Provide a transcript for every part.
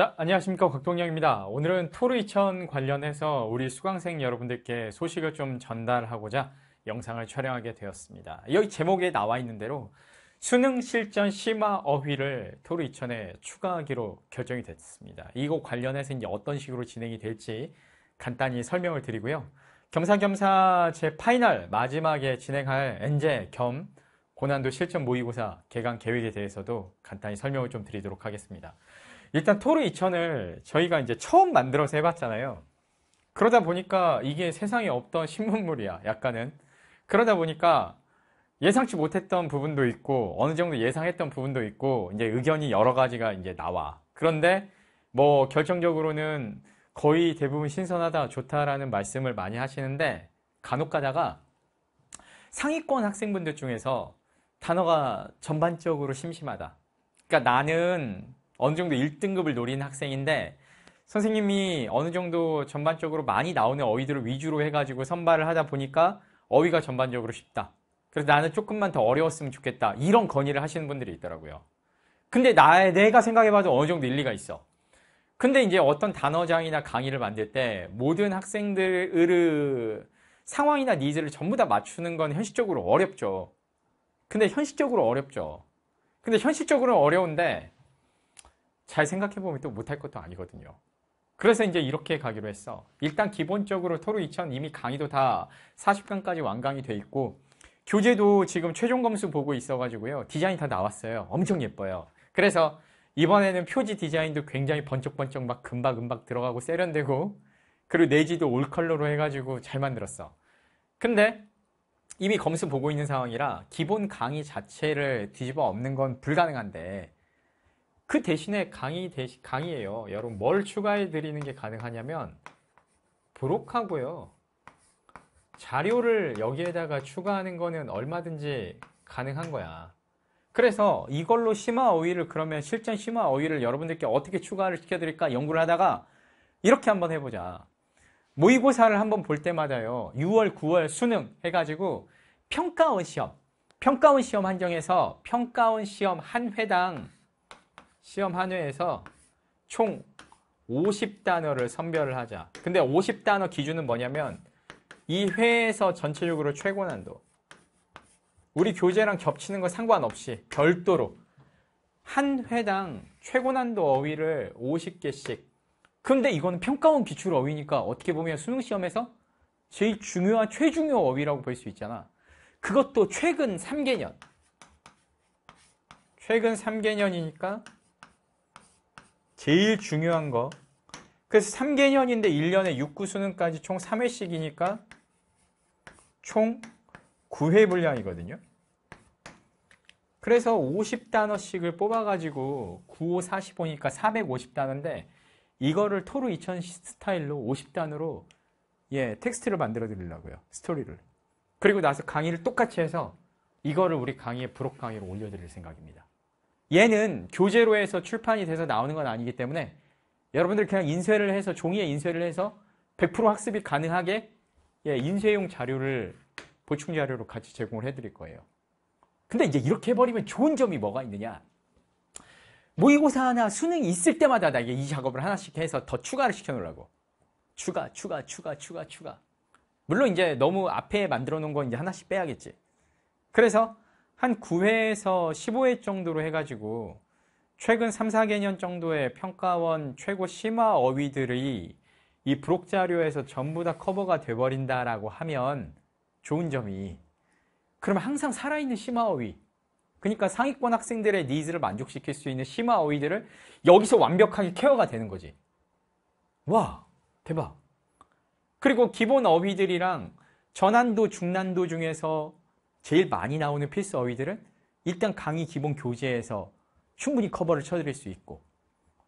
자, 안녕하십니까. 곽동영입니다. 오늘은 토르 2천 관련해서 우리 수강생 여러분들께 소식을 좀 전달하고자 영상을 촬영하게 되었습니다. 여기 제목에 나와 있는 대로 수능 실전 심화 어휘를 토르 2천에 추가하기로 결정이 됐습니다. 이거 관련해서 이제 어떤 식으로 진행이 될지 간단히 설명을 드리고요. 겸사겸사 제 파이널 마지막에 진행할 엔제 겸 고난도 실전 모의고사 개강 계획에 대해서도 간단히 설명을 좀 드리도록 하겠습니다. 일단 토르 2000을 저희가 이제 처음 만들어서 해봤잖아요. 그러다 보니까 이게 세상에 없던 신문물이야, 약간은. 그러다 보니까 예상치 못했던 부분도 있고, 어느 정도 예상했던 부분도 있고, 이제 의견이 여러 가지가 이제 나와. 그런데 뭐 결정적으로는 거의 대부분 신선하다, 좋다라는 말씀을 많이 하시는데, 간혹 가다가 상위권 학생분들 중에서 단어가 전반적으로 심심하다. 그러니까 나는 어느 정도 1등급을 노린 학생인데 선생님이 어느 정도 전반적으로 많이 나오는 어휘들을 위주로 해가지고 선발을 하다 보니까 어휘가 전반적으로 쉽다. 그래서 나는 조금만 더 어려웠으면 좋겠다. 이런 건의를 하시는 분들이 있더라고요. 근데 나, 내가 생각해봐도 어느 정도 일리가 있어. 근데 이제 어떤 단어장이나 강의를 만들 때 모든 학생들의 상황이나 니즈를 전부 다 맞추는 건 현실적으로 어렵죠. 근데 현실적으로 어렵죠. 근데 현실적으로 어려운데 잘 생각해보면 또 못할 것도 아니거든요. 그래서 이제 이렇게 가기로 했어. 일단 기본적으로 토로 2000 이미 강의도 다 40강까지 완강이 돼 있고 교재도 지금 최종 검수 보고 있어가지고요. 디자인 다 나왔어요. 엄청 예뻐요. 그래서 이번에는 표지 디자인도 굉장히 번쩍번쩍 막 금박금박 들어가고 세련되고 그리고 내지도 올 컬러로 해가지고 잘 만들었어. 근데 이미 검수 보고 있는 상황이라 기본 강의 자체를 뒤집어 엎는 건 불가능한데 그 대신에 강의 대시, 강의예요. 여러분 뭘 추가해 드리는 게 가능하냐면 브록하고요. 자료를 여기에다가 추가하는 거는 얼마든지 가능한 거야. 그래서 이걸로 심화 어휘를 그러면 실전 심화 어휘를 여러분들께 어떻게 추가를 시켜드릴까 연구를 하다가 이렇게 한번 해보자. 모의고사를 한번 볼 때마다요. 6월, 9월 수능 해가지고 평가원 시험, 평가원 시험 한정에서 평가원 시험 한 회당 시험 한회에서 총 50단어를 선별을 하자. 근데 50단어 기준은 뭐냐면 이 회에서 전체적으로 최고난도 우리 교재랑 겹치는 거 상관없이 별도로 한 회당 최고난도 어휘를 50개씩 근데 이거는 평가원 기출 어휘니까 어떻게 보면 수능시험에서 제일 중요한 최중요 어휘라고 볼 수 있잖아 그것도 최근 3개년 최근 3개년이니까 제일 중요한 거. 그래서 3개년인데 1년에 6구 수능까지 총 3회씩이니까 총 9회 분량이거든요. 그래서 50단어씩을 뽑아가지고 95, 45니까 450단어인데 이거를 토르 2000 스타일로 5 0단어로예 텍스트를 만들어 드리려고요. 스토리를. 그리고 나서 강의를 똑같이 해서 이거를 우리 강의에 브록 강의로 올려드릴 생각입니다. 얘는 교재로 해서 출판이 돼서 나오는 건 아니기 때문에 여러분들 그냥 인쇄를 해서 종이에 인쇄를 해서 100% 학습이 가능하게 예, 인쇄용 자료를 보충 자료로 같이 제공을 해드릴 거예요. 근데 이제 이렇게 해버리면 좋은 점이 뭐가 있느냐? 모의고사 나 수능이 있을 때마다 나 이게 이 작업을 하나씩 해서 더 추가를 시켜놓으라고 추가, 추가, 추가, 추가, 추가. 물론 이제 너무 앞에 만들어 놓은 건 이제 하나씩 빼야겠지. 그래서 한 9회에서 15회 정도로 해가지고 최근 3, 4개년 정도의 평가원 최고 심화 어휘들이 이부록 자료에서 전부 다 커버가 돼버린다라고 하면 좋은 점이 그러면 항상 살아있는 심화 어휘 그러니까 상위권 학생들의 니즈를 만족시킬 수 있는 심화 어휘들을 여기서 완벽하게 케어가 되는 거지 와 대박 그리고 기본 어휘들이랑 전환도 중난도 중에서 제일 많이 나오는 필수 어휘들은 일단 강의 기본 교재에서 충분히 커버를 쳐드릴 수 있고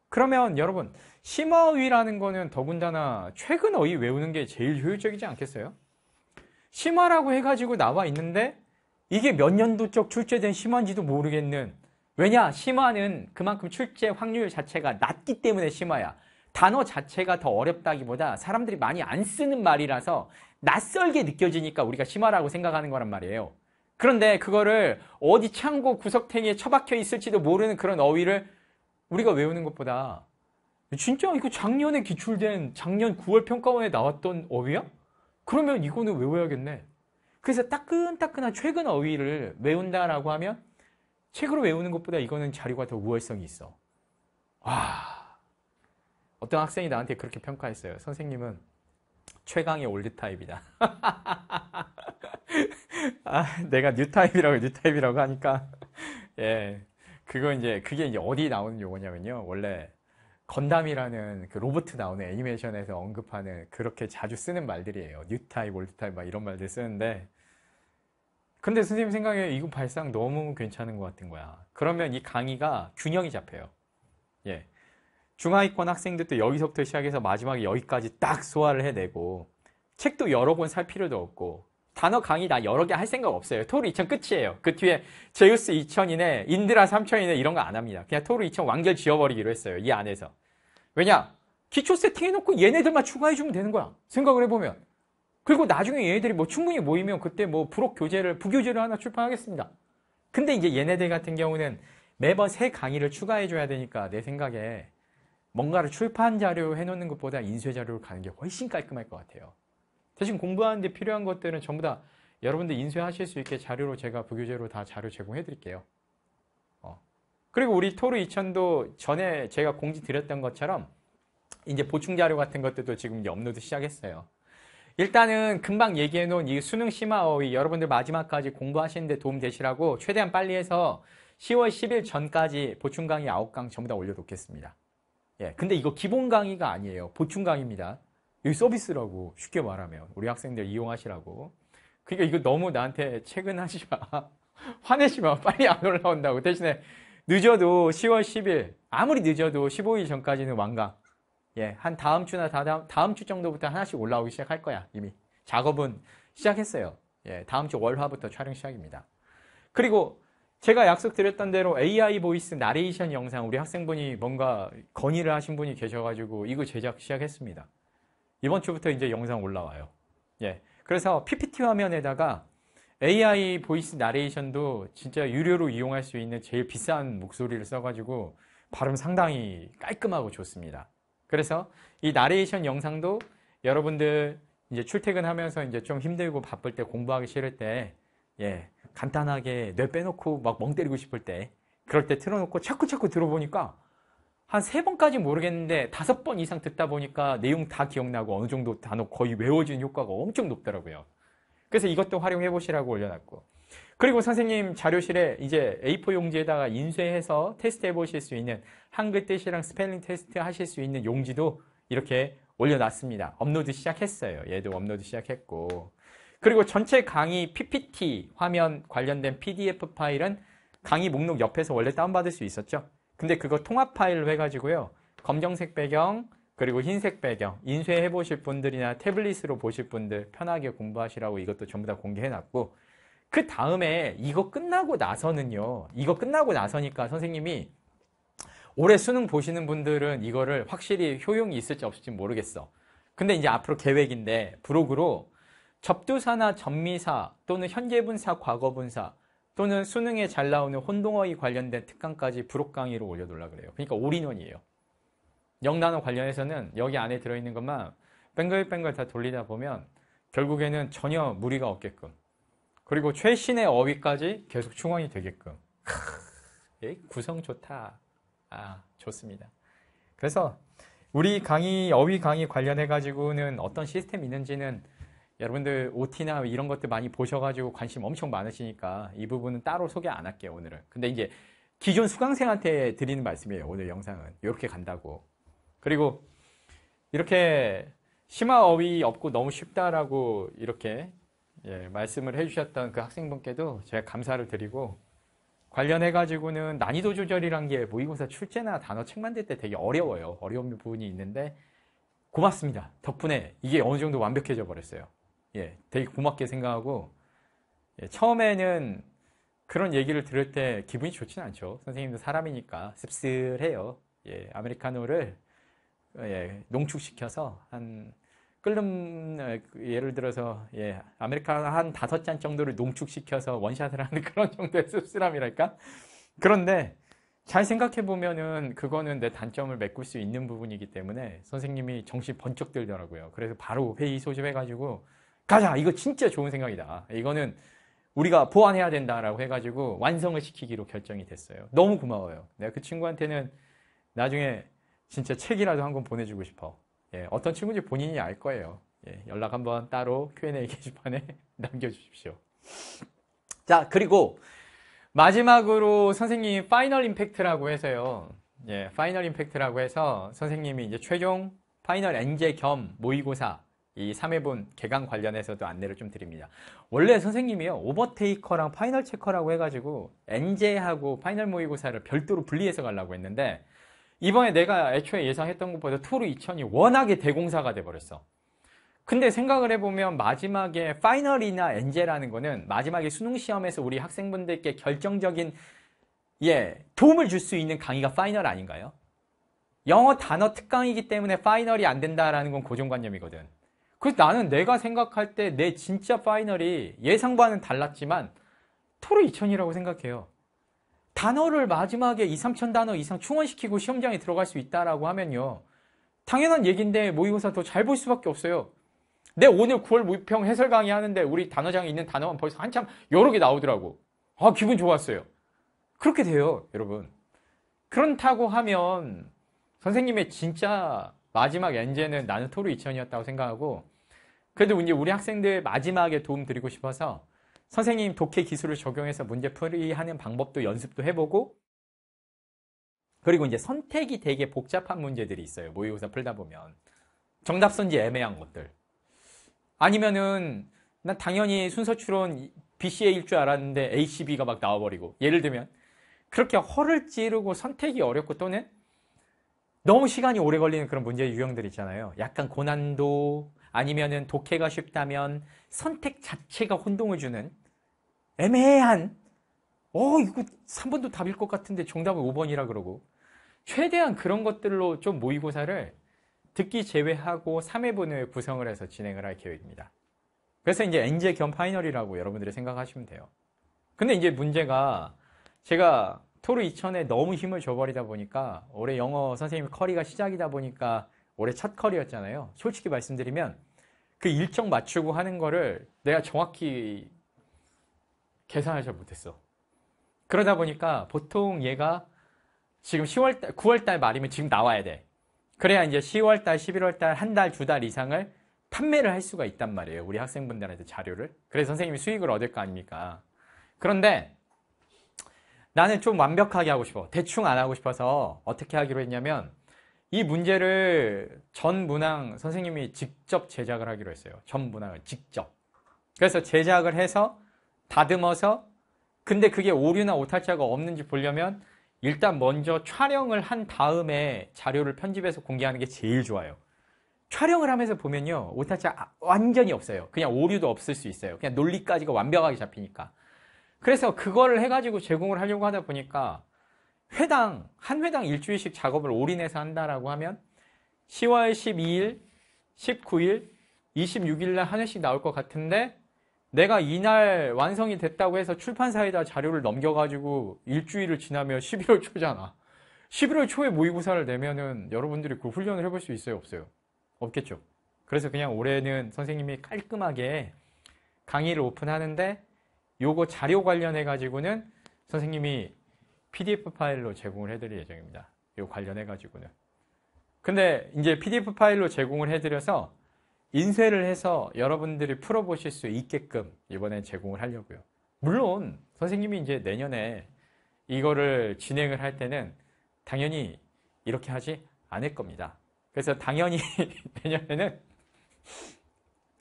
그러면 여러분 심화어휘라는 거는 더군다나 최근 어휘 외우는 게 제일 효율적이지 않겠어요? 심화라고 해가지고 나와 있는데 이게 몇 년도 쪽 출제된 심화인지도 모르겠는 왜냐 심화는 그만큼 출제 확률 자체가 낮기 때문에 심화야 단어 자체가 더 어렵다기보다 사람들이 많이 안 쓰는 말이라서 낯설게 느껴지니까 우리가 심화라고 생각하는 거란 말이에요 그런데 그거를 어디 창고 구석탱이에 처박혀 있을지도 모르는 그런 어휘를 우리가 외우는 것보다 진짜 이거 작년에 기출된 작년 9월 평가원에 나왔던 어휘야? 그러면 이거는 외워야겠네. 그래서 따끈따끈한 최근 어휘를 외운다라고 하면 책으로 외우는 것보다 이거는 자료가 더 우월성이 있어. 와. 어떤 학생이 나한테 그렇게 평가했어요. 선생님은 최강의 올드 타입이다. 아, 내가 뉴타입이라고 뉴타입이라고 하니까 예 그거 이제 그게 이제 어디 나오는 용어냐면요 원래 건담이라는 그로트 나오는 애니메이션에서 언급하는 그렇게 자주 쓰는 말들이에요 뉴타입 올드타입 막 이런 말들 쓰는데 근데 선생님 생각에 이거 발상 너무 괜찮은 것 같은 거야 그러면 이 강의가 균형이 잡혀요 예 중하위권 학생들도 여기서부터 시작해서 마지막에 여기까지 딱 소화를 해내고 책도 여러 권 살 필요도 없고 단어 강의 나 여러 개 할 생각 없어요. 토르 2000 끝이에요. 그 뒤에 제우스 2000이네, 인드라 3000이네 이런 거 안 합니다. 그냥 토르 2000 완결 지어버리기로 했어요. 이 안에서. 왜냐? 기초 세팅해놓고 얘네들만 추가해주면 되는 거야. 생각을 해보면. 그리고 나중에 얘네들이 뭐 충분히 모이면 그때 뭐 부록 교재를, 부교재를 하나 출판하겠습니다. 근데 이제 얘네들 같은 경우는 매번 새 강의를 추가해줘야 되니까 내 생각에 뭔가를 출판 자료 해놓는 것보다 인쇄 자료로 가는 게 훨씬 깔끔할 것 같아요. 지금 공부하는데 필요한 것들은 전부 다 여러분들 인쇄하실 수 있게 자료로 제가 부교재로 다 자료 제공해 드릴게요. 어. 그리고 우리 토르 2000도 전에 제가 공지 드렸던 것처럼 이제 보충 자료 같은 것들도 지금 이제 업로드 시작했어요. 일단은 금방 얘기해 놓은 이 수능 심화어휘 여러분들 마지막까지 공부하시는데 도움 되시라고 최대한 빨리 해서 10월 10일 전까지 보충 강의 9강 전부 다 올려놓겠습니다. 예, 근데 이거 기본 강의가 아니에요. 보충 강의입니다. 여기 서비스라고 쉽게 말하면 우리 학생들 이용하시라고. 그러니까 이거 너무 나한테 최근하지 마. 화내지 마. 빨리 안 올라온다고. 대신에 늦어도 10월 10일, 아무리 늦어도 15일 전까지는 완강. 예, 한 다음 주나 다다음, 다음 주 정도부터 하나씩 올라오기 시작할 거야. 이미 작업은 시작했어요. 예, 다음 주 월화부터 촬영 시작입니다. 그리고 제가 약속드렸던 대로 AI 보이스 나레이션 영상 우리 학생분이 뭔가 건의를 하신 분이 계셔가지고 이거 제작 시작했습니다. 이번 주부터 이제 영상 올라와요. 예. 그래서 PPT 화면에다가 AI 보이스 나레이션도 진짜 유료로 이용할 수 있는 제일 비싼 목소리를 써가지고 발음 상당히 깔끔하고 좋습니다. 그래서 이 나레이션 영상도 여러분들 이제 출퇴근하면서 이제 좀 힘들고 바쁠 때 공부하기 싫을 때 예, 간단하게 뇌 빼놓고 막 멍 때리고 싶을 때 그럴 때 틀어놓고 자꾸 자꾸 들어보니까 한세 번까지 모르겠는데 다섯 번 이상 듣다 보니까 내용 다 기억나고 어느 정도 단어 거의 외워지는 효과가 엄청 높더라고요. 그래서 이것도 활용해 보시라고 올려놨고 그리고 선생님 자료실에 이제 A4 용지에다가 인쇄해서 테스트해 보실 수 있는 한글 뜻이랑 스펠링 테스트 하실 수 있는 용지도 이렇게 올려놨습니다. 업로드 시작했어요. 얘도 업로드 시작했고 그리고 전체 강의 PPT 화면 관련된 PDF 파일은 강의 목록 옆에서 원래 다운받을 수 있었죠. 근데 그거 통합 파일로 해가지고요. 검정색 배경, 그리고 흰색 배경, 인쇄해 보실 분들이나 태블릿으로 보실 분들 편하게 공부하시라고 이것도 전부 다 공개해 놨고, 그 다음에 이거 끝나고 나서는요, 이거 끝나고 나서니까 선생님이 올해 수능 보시는 분들은 이거를 확실히 효용이 있을지 없을지 모르겠어. 근데 이제 앞으로 계획인데, 브록으로 접두사나 접미사 또는 현재분사, 과거분사, 또는 수능에 잘 나오는 혼동어에 관련된 특강까지 부록 강의로 올려놓으려 그래요. 그러니까 올인원이에요. 영단어 관련해서는 여기 안에 들어있는 것만 뱅글뱅글 다 돌리다 보면 결국에는 전혀 무리가 없게끔 그리고 최신의 어휘까지 계속 충원이 되게끔 크, 구성 좋다. 아 좋습니다. 그래서 우리 강의 어휘 강의 관련해 가지고는 어떤 시스템이 있는지는 여러분들 OT나 이런 것들 많이 보셔가지고 관심 엄청 많으시니까 이 부분은 따로 소개 안 할게요, 오늘은. 근데 이제 기존 수강생한테 드리는 말씀이에요, 오늘 영상은. 이렇게 간다고. 그리고 이렇게 심화 어휘 없고 너무 쉽다라고 이렇게 예, 말씀을 해주셨던 그 학생분께도 제가 감사를 드리고 관련해가지고는 난이도 조절이란 게 모의고사 출제나 단어 책 만들 때 되게 어려워요. 어려운 부분이 있는데 고맙습니다. 덕분에 이게 어느 정도 완벽해져 버렸어요. 예, 되게 고맙게 생각하고 예, 처음에는 그런 얘기를 들을 때 기분이 좋지는 않죠. 선생님도 사람이니까 씁쓸해요. 예, 아메리카노를 예, 농축시켜서 한 끓는 어, 예를 들어서 예, 아메리카노 한 다섯 잔 정도를 농축시켜서 원샷을 하는 그런 정도의 씁쓸함이랄까? 그런데 잘 생각해 보면은 그거는 내 단점을 메꿀 수 있는 부분이기 때문에 선생님이 정신 번쩍 들더라고요. 그래서 바로 회의 소집해 가지고 가자. 이거 진짜 좋은 생각이다. 이거는 우리가 보완해야 된다라고 해가지고 완성을 시키기로 결정이 됐어요. 너무 고마워요. 내가 그 친구한테는 나중에 진짜 책이라도 한 권 보내주고 싶어. 예, 어떤 친구인지 본인이 알 거예요. 예, 연락 한번 따로 Q&A 게시판에 남겨주십시오. 자, 그리고 마지막으로 선생님 파이널 임팩트라고 해서요. 예, 파이널 임팩트라고 해서 선생님이 이제 최종 파이널 엔제 겸 모의고사 이 3회분 개강 관련해서도 안내를 좀 드립니다. 원래 선생님이요. 오버테이커랑 파이널 체커라고 해가지고 n j 하고 파이널 모의고사를 별도로 분리해서 가려고 했는데 이번에 내가 애초에 예상했던 것보다 토르 2000이 워낙에 대공사가 돼버렸어. 근데 생각을 해보면 마지막에 파이널이나 엔제라는 거는 마지막에 수능 시험에서 우리 학생분들께 결정적인 예 도움을 줄 수 있는 강의가 파이널 아닌가요? 영어 단어 특강이기 때문에 파이널이 안 된다라는 건 고정관념이거든. 그래서 나는 내가 생각할 때 내 진짜 파이널이 예상과는 달랐지만 토르 2000이라고 생각해요. 단어를 마지막에 2, 3천 단어 이상 충원시키고 시험장에 들어갈 수 있다라고 하면요. 당연한 얘기인데 모의고사 더 잘 볼 수밖에 없어요. 내 오늘 9월 무평 해설 강의 하는데 우리 단어장에 있는 단어만 벌써 한참 여러 개 나오더라고. 아, 기분 좋았어요. 그렇게 돼요, 여러분. 그렇다고 하면 선생님의 진짜 마지막 엔제은 나는 토르 2000이었다고 생각하고 그래도 이제 우리 학생들 마지막에 도움 드리고 싶어서 선생님 독해 기술을 적용해서 문제 풀이하는 방법도 연습도 해보고 그리고 이제 선택이 되게 복잡한 문제들이 있어요. 모의고사 풀다 보면. 정답선지 애매한 것들. 아니면은 난 당연히 순서 추론 BCA일 줄 알았는데 ACB가 막 나와버리고 예를 들면 그렇게 허를 찌르고 선택이 어렵고 또는 너무 시간이 오래 걸리는 그런 문제 유형들 있잖아요. 약간 고난도 아니면은 독해가 쉽다면 선택 자체가 혼동을 주는 애매한 어 이거 3번도 답일 것 같은데 정답은 5번이라 그러고 최대한 그런 것들로 좀 모의고사를 듣기 제외하고 3회분을 구성을 해서 진행을 할 계획입니다. 그래서 이제 엔제 겸 파이널이라고 여러분들이 생각하시면 돼요. 근데 이제 문제가 제가 토르 2000에 너무 힘을 줘버리다 보니까 올해 영어 선생님 커리가 시작이다 보니까 올해 첫 컬이었잖아요. 솔직히 말씀드리면 그 일정 맞추고 하는 거를 내가 정확히 계산을 잘 못했어. 그러다 보니까 보통 얘가 지금 10월 9월 달 말이면 지금 나와야 돼. 그래야 이제 10월 달, 11월 달, 한 달, 두 달 이상을 판매를 할 수가 있단 말이에요. 우리 학생분들한테 자료를. 그래서 선생님이 수익을 얻을 거 아닙니까? 그런데 나는 좀 완벽하게 하고 싶어. 대충 안 하고 싶어서 어떻게 하기로 했냐면 이 문제를 전 문항 선생님이 직접 제작을 하기로 했어요. 전 문항을 직접. 그래서 제작을 해서 다듬어서 근데 그게 오류나 오탈자가 없는지 보려면 일단 먼저 촬영을 한 다음에 자료를 편집해서 공개하는 게 제일 좋아요. 촬영을 하면서 보면요. 오타차 아, 완전히 없어요. 그냥 오류도 없을 수 있어요. 그냥 논리까지가 완벽하게 잡히니까. 그래서 그거를 해가지고 제공을 하려고 하다 보니까 회당 한 회당 일주일씩 작업을 올인해서 한다라고 하면 10월 12일, 19일, 26일 날한 회씩 나올 것 같은데 내가 이날 완성이 됐다고 해서 출판사에다 자료를 넘겨가지고 일주일을 지나면 11월 초잖아. 11월 초에 모의고사를 내면은 여러분들이 그 훈련을 해볼 수 있어요? 없어요? 없겠죠. 그래서 그냥 올해는 선생님이 깔끔하게 강의를 오픈하는데 요거 자료 관련해 가지고는 선생님이 PDF 파일로 제공을 해드릴 예정입니다. 이 관련해가지고는. 근데 이제 PDF 파일로 제공을 해드려서 인쇄를 해서 여러분들이 풀어보실 수 있게끔 이번에 제공을 하려고요. 물론 선생님이 이제 내년에 이거를 진행을 할 때는 당연히 이렇게 하지 않을 겁니다. 그래서 당연히 내년에는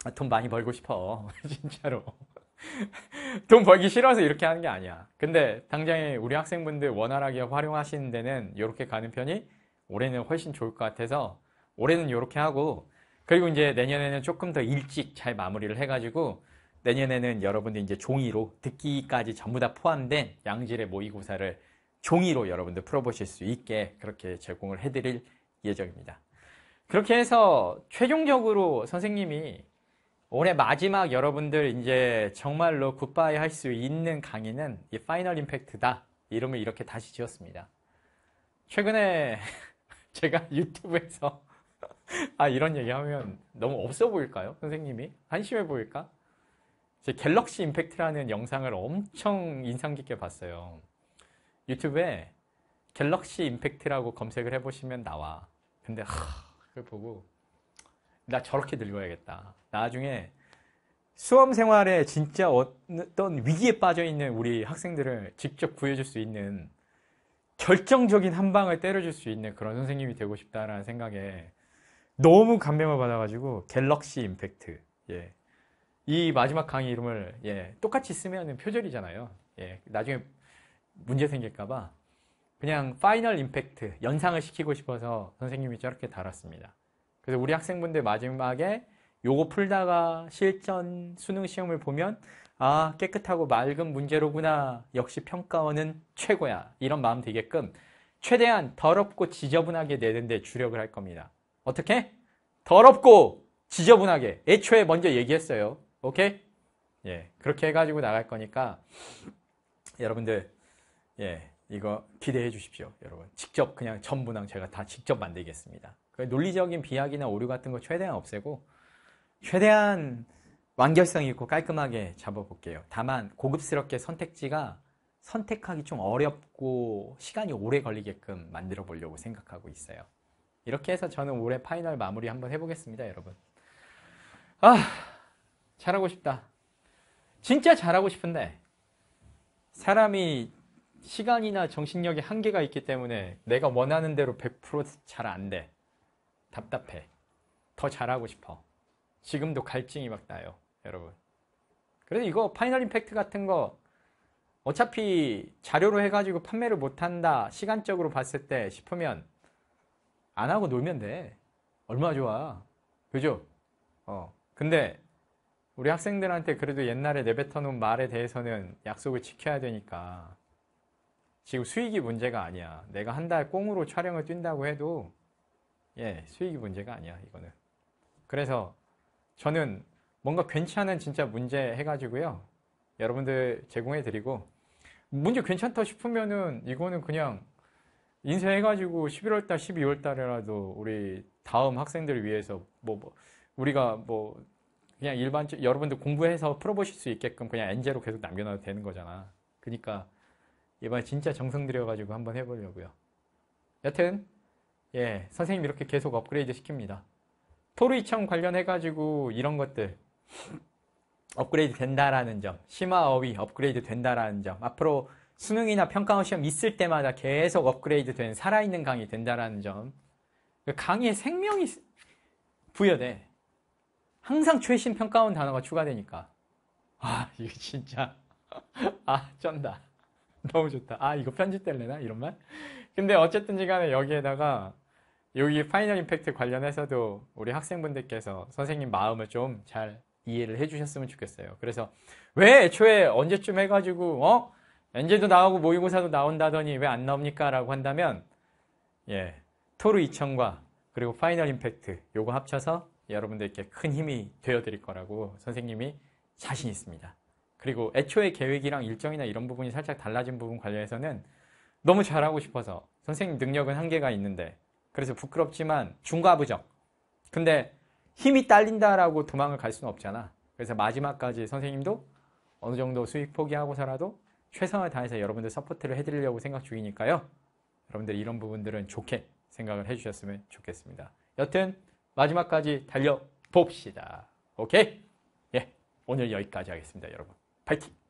아, 돈 많이 벌고 싶어. 진짜로. 돈 벌기 싫어서 이렇게 하는 게 아니야. 근데 당장에 우리 학생분들 원활하게 활용하시는 데는 이렇게 가는 편이 올해는 훨씬 좋을 것 같아서 올해는 이렇게 하고 그리고 이제 내년에는 조금 더 일찍 잘 마무리를 해가지고 내년에는 여러분들 이제 종이로 듣기까지 전부 다 포함된 양질의 모의고사를 종이로 여러분들 풀어보실 수 있게 그렇게 제공을 해드릴 예정입니다. 그렇게 해서 최종적으로 선생님이 올해 마지막 여러분들 이제 정말로 굿바이 할 수 있는 강의는 이 파이널 임팩트다. 이름을 이렇게 다시 지었습니다. 최근에 제가 유튜브에서 아 이런 얘기하면 너무 없어 보일까요? 선생님이? 한심해 보일까? 제 갤럭시 임팩트라는 영상을 엄청 인상 깊게 봤어요. 유튜브에 갤럭시 임팩트라고 검색을 해보시면 나와. 근데 하, 그걸 보고 나 저렇게 늙어야겠다. 나중에 수험 생활에 진짜 어떤 위기에 빠져 있는 우리 학생들을 직접 구해줄 수 있는 결정적인 한 방을 때려줄 수 있는 그런 선생님이 되고 싶다라는 생각에 너무 감명을 받아가지고 갤럭시 임팩트 예. 이 마지막 강의 이름을 예. 똑같이 쓰면 표절이잖아요. 예. 나중에 문제 생길까봐 그냥 파이널 임팩트 연상을 시키고 싶어서 선생님이 저렇게 달았습니다. 그래서 우리 학생분들 마지막에 요거 풀다가 실전 수능 시험을 보면 아 깨끗하고 맑은 문제로구나 역시 평가원은 최고야 이런 마음 되게끔 최대한 더럽고 지저분하게 내는데 주력을 할 겁니다 어떻게? 더럽고 지저분하게 애초에 먼저 얘기했어요 오케이? 예 그렇게 해가지고 나갈 거니까 여러분들 예 이거 기대해 주십시오 여러분 직접 그냥 전문항 제가 다 직접 만들겠습니다 그러니까 논리적인 비약이나 오류 같은 거 최대한 없애고 최대한 완결성 있고 깔끔하게 잡아볼게요. 다만 고급스럽게 선택지가 선택하기 좀 어렵고 시간이 오래 걸리게끔 만들어 보려고 생각하고 있어요. 이렇게 해서 저는 올해 파이널 마무리 한번 해보겠습니다, 여러분. 아, 잘하고 싶다. 진짜 잘하고 싶은데 사람이 시간이나 정신력의 한계가 있기 때문에 내가 원하는 대로 100%잘 안 돼. 답답해. 더 잘하고 싶어. 지금도 갈증이 막 나요. 여러분. 그래서 이거 파이널 임팩트 같은 거 어차피 자료로 해가지고 판매를 못한다 시간적으로 봤을 때 싶으면 안 하고 놀면 돼. 얼마나 좋아. 그죠? 어. 근데 우리 학생들한테 그래도 옛날에 내뱉어놓은 말에 대해서는 약속을 지켜야 되니까 지금 수익이 문제가 아니야. 내가 한 달 꽁으로 촬영을 뛴다고 해도 예, 수익이 문제가 아니야, 이거는. 그래서 저는 뭔가 괜찮은 진짜 문제 해가지고요. 여러분들 제공해 드리고, 문제 괜찮다 싶으면은 이거는 그냥 인쇄해가지고 11월달, 12월달이라도 우리 다음 학생들을 위해서 뭐, 뭐 우리가 뭐 그냥 일반 여러분들 공부해서 풀어보실 수 있게끔 그냥 엔제로 계속 남겨놔도 되는 거잖아. 그니까 이번에 진짜 정성 들여가지고 한번 해보려고요. 여튼 예, 선생님 이렇게 계속 업그레이드 시킵니다. 토르이청 관련해가지고 이런 것들 업그레이드 된다라는 점, 심화어휘 업그레이드 된다라는 점, 앞으로 수능이나 평가원 시험 있을 때마다 계속 업그레이드 된 살아있는 강의 된다라는 점, 그 강의에 생명이 부여돼. 항상 최신 평가원 단어가 추가되니까. 아, 이거 진짜. 아, 쩐다. 너무 좋다. 아, 이거 편집될래나? 이런 말? 근데 어쨌든지 간에 여기에다가 여기 파이널 임팩트 관련해서도 우리 학생분들께서 선생님 마음을 좀 잘 이해를 해주셨으면 좋겠어요. 그래서 왜 애초에 언제쯤 해가지고 어 엔젤도 나오고 모의고사도 나온다더니 왜 안 나옵니까라고 한다면 예 토르 2000과 그리고 파이널 임팩트 요거 합쳐서 여러분들께 큰 힘이 되어드릴 거라고 선생님이 자신 있습니다. 그리고 애초에 계획이랑 일정이나 이런 부분이 살짝 달라진 부분 관련해서는 너무 잘하고 싶어서 선생님 능력은 한계가 있는데 그래서 부끄럽지만 중과부정. 근데 힘이 딸린다라고 도망을 갈 수는 없잖아. 그래서 마지막까지 선생님도 어느 정도 수익 포기하고서라도 최선을 다해서 여러분들 서포트를 해드리려고 생각 중이니까요. 여러분들 이런 부분들은 좋게 생각을 해주셨으면 좋겠습니다. 여튼 마지막까지 달려봅시다. 오케이? 예, 오늘 여기까지 하겠습니다, 여러분. 파이팅!